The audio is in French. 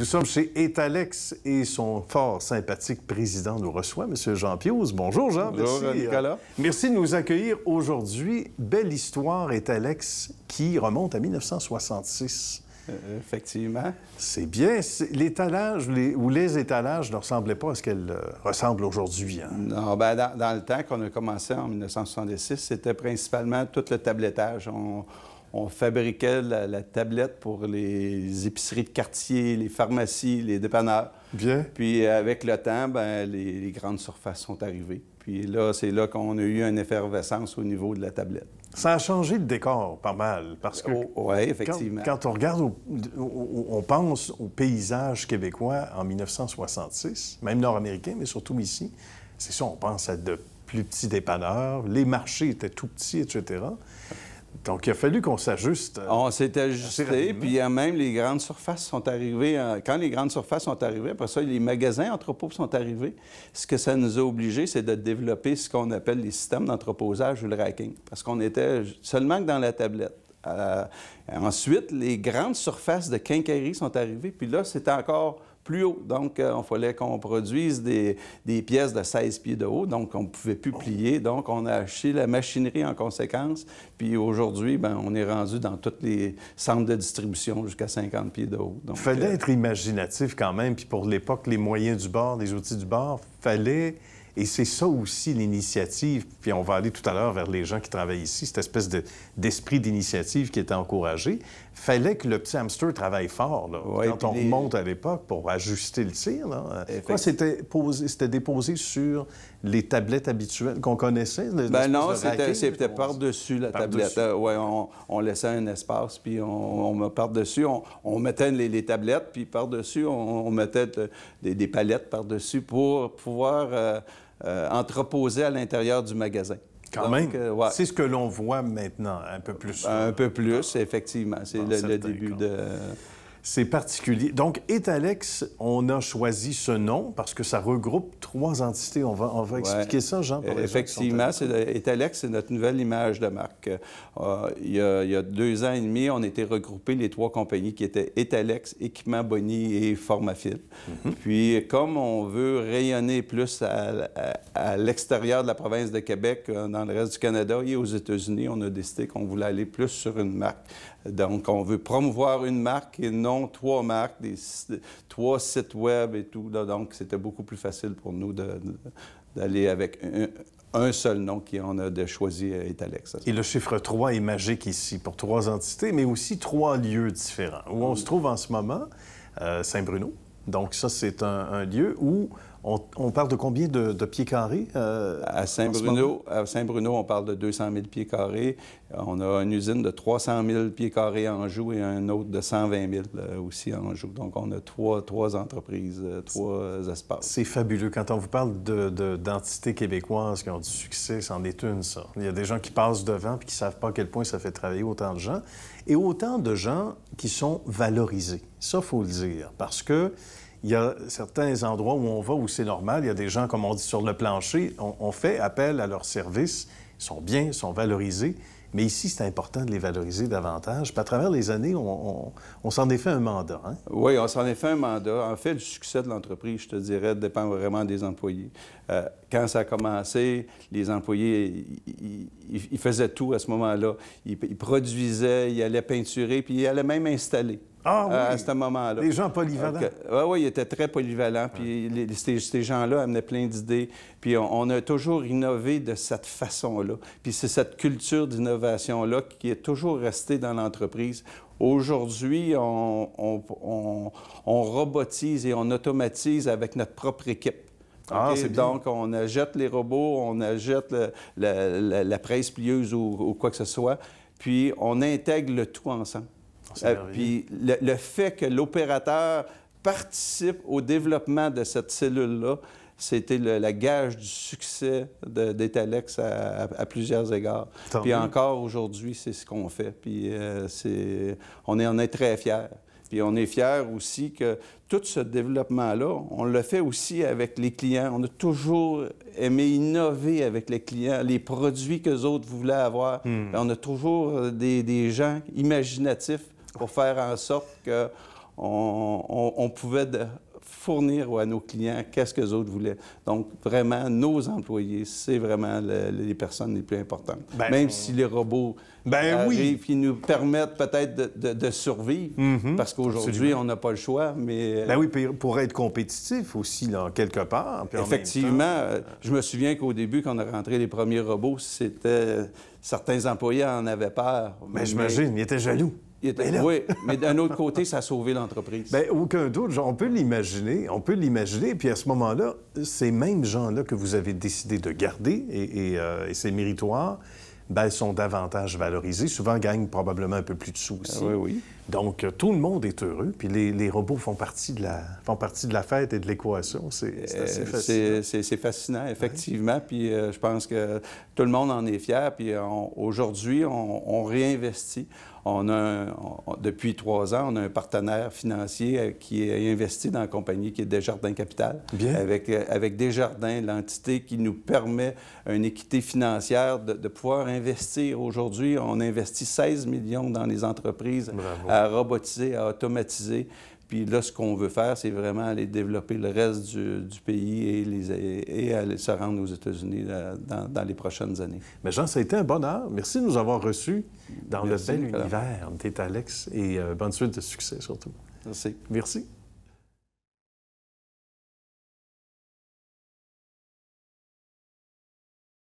Nous sommes chez Etalex et son fort sympathique président nous reçoit, M. Jean Pioz. Bonjour, Jean. merci, euh, Nicolas. merci de nous accueillir aujourd'hui. Belle histoire, Etalex, qui remonte à 1966. Euh, effectivement. C'est bien. L'étalage ou les étalages ne ressemblaient pas à ce qu'elles euh, ressemblent aujourd'hui. Hein. Non, ben dans, le temps qu'on a commencé en 1966, c'était principalement tout le tablettage on fabriquait la, tablette pour les épiceries de quartier, les pharmacies, les dépanneurs. Bien. Puis avec le temps, ben les, grandes surfaces sont arrivées. Puis là, c'est là qu'on a eu une effervescence au niveau de la tablette. Ça a changé le décor pas mal, parce que... Oh, oui, effectivement. Quand, on regarde, on pense au paysage québécois en 1966, même nord-américain, mais surtout ici, c'est ça, on pense à de plus petits dépanneurs, les marchés étaient tout petits, etc. Donc, il a fallu qu'on s'ajuste. On s'est ajusté, puis même les grandes surfaces sont arrivées. Euh, quand les grandes surfaces sont arrivées, après ça, les magasins entrepôts sont arrivés. Ce que ça nous a obligé, c'est de développer ce qu'on appelle les systèmes d'entreposage ou le racking, parce qu'on était seulement que dans la tablette. Euh, ensuite, les grandes surfaces de quincaillerie sont arrivées, puis là, c'était encore donc, euh, il fallait qu'on produise des, pièces de 16 pieds de haut, donc on ne pouvait plus plier. Donc, on a acheté la machinerie en conséquence. Puis aujourd'hui, ben, on est rendu dans tous les centres de distribution jusqu'à 50 pieds de haut. Il fallait euh, être imaginatif quand même. Puis pour l'époque, les moyens du bord, les outils du bord, fallait et c'est ça aussi l'initiative, puis on va aller tout à l'heure vers les gens qui travaillent ici, cette espèce d'esprit d'initiative qui était encouragé. Fallait que le petit hamster travaille fort, quand on monte remonte à l'époque pour ajuster le tir. Euh, quoi, c'était déposé sur les tablettes habituelles qu'on connaissait? Le, ben non, c'était par-dessus la tablette. Euh, on, on, laissait un espace, puis on, on par-dessus, on, mettait les, tablettes, puis par-dessus, on, mettait euh, des, palettes par-dessus pour pouvoir... Euh, entreposés à l'intérieur du magasin. Quand même. Euh, C'est ce que l'on voit maintenant, un peu plus. Un peu plus, effectivement. C'est le, début de. C'est particulier. Donc, Etalex, on a choisi ce nom parce que ça regroupe trois entités. On va, va expliquer ça, Jean, pour Effectivement, gens Etalex, c'est notre nouvelle image de marque. Euh, il, y a, deux ans et demi, on était regroupés les trois compagnies qui étaient Etalex, Équipement Bonny et Formafil. Mhm. Puis, comme on veut rayonner plus à, à l'extérieur de la province de Québec, euh, dans le reste du Canada et aux États-Unis, on a décidé qu'on voulait aller plus sur une marque. Donc, on veut promouvoir une marque et non trois marques, des, trois sites web et tout. donc, c'était beaucoup plus facile pour nous d'aller avec un, seul nom qui en a de choisi est Alex. Et le chiffre 3 est magique ici pour trois entités, mais aussi trois lieux différents. Où on se trouve en ce moment, euh, Saint-Bruno. Donc ça, c'est un, lieu où on, parle de combien de, pieds carrés? Euh, à Saint-Bruno, à Saint-Bruno, on parle de 200 000 pieds carrés. On a une usine de 300 000 pieds carrés en joue et un autre de 120 000 euh, aussi en joue. Donc, on a trois, entreprises, euh, trois espaces. C'est fabuleux. Quand on vous parle d'entités de, québécoises qui ont du succès, c'en est une, ça. Il y a des gens qui passent devant et qui ne savent pas à quel point ça fait travailler autant de gens et autant de gens qui sont valorisés. Ça, faut le dire, parce que il y a certains endroits où on va où c'est normal. Il y a des gens, comme on dit, sur le plancher. On, fait appel à leurs services. Ils sont bien, ils sont valorisés. Mais ici, c'est important de les valoriser davantage. Puis à travers les années, on, s'en est fait un mandat. Hein? Oui, on s'en est fait un mandat. En fait, le succès de l'entreprise, je te dirais, dépend vraiment des employés. Euh, quand ça a commencé, les employés, ils, faisaient tout à ce moment-là. Ils, ils, produisaient, ils allaient peinturer, puis ils allaient même installer ah, euh, oui. à, ce moment-là. Des gens polyvalents. Oui, oui, ils étaient très polyvalents. Puis les, ces, gens-là amenaient plein d'idées. Puis on, a toujours innové de cette façon-là. Puis c'est cette culture d'innovation-là qui est toujours restée dans l'entreprise. Aujourd'hui, on, on, robotise et on automatise avec notre propre équipe. Ah, donc, on jette les robots, on jette la, presse plieuse ou, quoi que ce soit, puis on intègre le tout ensemble. Oh, euh, puis le, fait que l'opérateur participe au développement de cette cellule-là, c'était la gage du succès d'Etalex à, plusieurs égards. puis encore aujourd'hui, c'est ce qu'on fait. Puis euh, on, est, est très fiers. Puis on est fiers aussi que tout ce développement-là, on le fait aussi avec les clients. On a toujours aimé innover avec les clients, les produits que autres voulaient avoir. Hmm. on a toujours euh, des, des gens imaginatifs pour faire en sorte qu'on on, pouvait fournir à nos clients qu'est-ce que les autres voulaient. Donc, vraiment, nos employés, c'est vraiment les personnes les plus importantes. Ben, même si les robots ben arrivent, nous permettent peut-être de, survivre, mhm. parce qu'aujourd'hui, on n'a pas le choix, mais... Euh, ben oui, pour être compétitif aussi, là, quelque part. Effectivement, euh, je me souviens qu'au début, quand on a rentré les premiers robots, c'était... Euh, certains employés en avaient peur. Ben, mais j'imagine, ils étaient jaloux. Ben oui, mais d'un autre côté, ça a sauvé l'entreprise. Bien, aucun doute. on peut l'imaginer. On peut l'imaginer. Puis à ce moment-là, ces mêmes gens-là que vous avez décidé de garder, et, euh, ces méritoires, ben, sont davantage valorisés. Souvent, gagnent probablement un peu plus de sous aussi. Ah oui, oui. Donc, euh, tout le monde est heureux, puis les, robots font partie, de la, font partie de la fête et de l'équation. C'est euh, fascinant. C'est fascinant, effectivement. Puis euh, je pense que tout le monde en est fier. Puis aujourd'hui, on, réinvestit. On a depuis trois ans, on a un partenaire financier qui est investi dans la compagnie, qui est Desjardins Capital. Bien. Avec, avec Desjardins, l'entité qui nous permet une équité financière de, pouvoir investir. Aujourd'hui, on investit 16 millions dans les entreprises. Bravo à robotiser, à automatiser. Puis là, ce qu'on veut faire, c'est vraiment aller développer le reste du, du pays et, et, aller se rendre aux États-Unis euh, dans, dans, les prochaines années. Mais Jean, ça a été un bonheur. Merci de nous avoir reçus dans le bel Nicolas. univers. Alex et euh, bonne suite de succès surtout. Merci. Merci.